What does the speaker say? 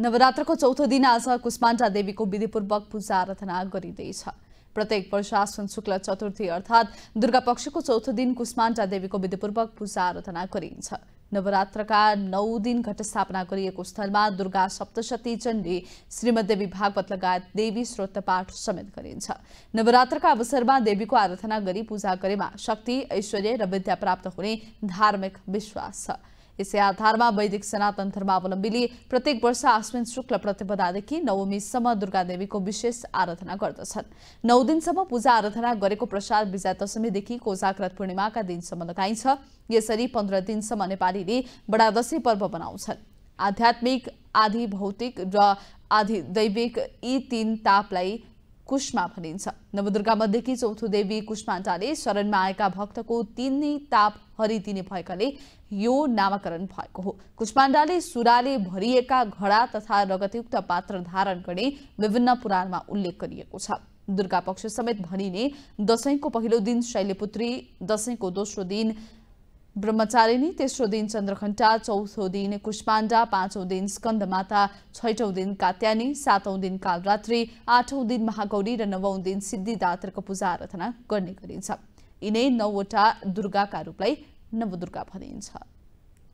नवरात्रको चौथो दिन आज कुष्माण्डा देवीको विधिपूर्वक पूजा आराधना गरिँदैछ प्रत्येक वर्ष आश्वन शुक्ल चतुर्थी अर्थात् दुर्गा पक्षको चौथो दिन कुष्माण्डा देवीको विधिपूर्वक पूजा आराधना गरिन्छ नवरात्रका नौ दिन घटस्थापना गरिएको स्थलमा दुर्गा सप्तशती चण्डी श्रीमदेवी भागवत लगायत देवी स्रोत पाठ समेत गरिन्छ नवरात्रका अवसरमा देवीको आराधना गरी पूजा गरेमा शक्ति ऐश्वर्य र विद्या प्राप्त हुने धार्मिक विश्वास छ यसै आधारमा वैदिक सनातन धर्मावलम्बीले प्रत्येक वर्ष आश्विन शुक्ल प्रतिपदादेखि नवमीसम्म दुर्गा देवीको विशेष आराधना गर्दछन् नौ दिनसम्म पूजा आराधना गरेको प्रसाद दशमीदेखि कोजाग्रत पूर्णिमाका दिनसम्म लगाइन्छ यसरी पन्ध्र दिनसम्म नेपालीले बडा दशैँ पर्व मनाउँछन् आध्यात्मिक आधि भौतिक र आधि दैविक यी तीन तापलाई कुष्मा भनिन्छ नवदुर्गामध्येकी चौथो देवी कुष्माण्डाले शरणमा आएका भक्तको तिनै ताप हरिदिने भएकाले यो नामाकरण भएको हो कुष्माण्डाले सुराले भरिएका घडा तथा रगतयुक्त पात्र धारण गर्ने विभिन्न पुराणमा उल्लेख गरिएको छ दुर्गा पक्ष समेत भनिने दशैंको पहिलो दिन शैलीपुत्री दशैंको दोस्रो दिन ब्रह्मचारिणी तेस्रो दिन चन्द्रघण्टा चौथो दिन कुष्पाण्डा पाँचौँ दिन स्कन्दमाता छैटौँ दिन कात्यानी सातौँ दिन कालरात्री आठौँ दिन महागौरी र नवौँ दिन सिद्धिदात्रको पूजा आराधना गर्ने गरिन्छ यिनै नौवटा दुर्गाका रूपलाई नवदुर्गा भनिन्छ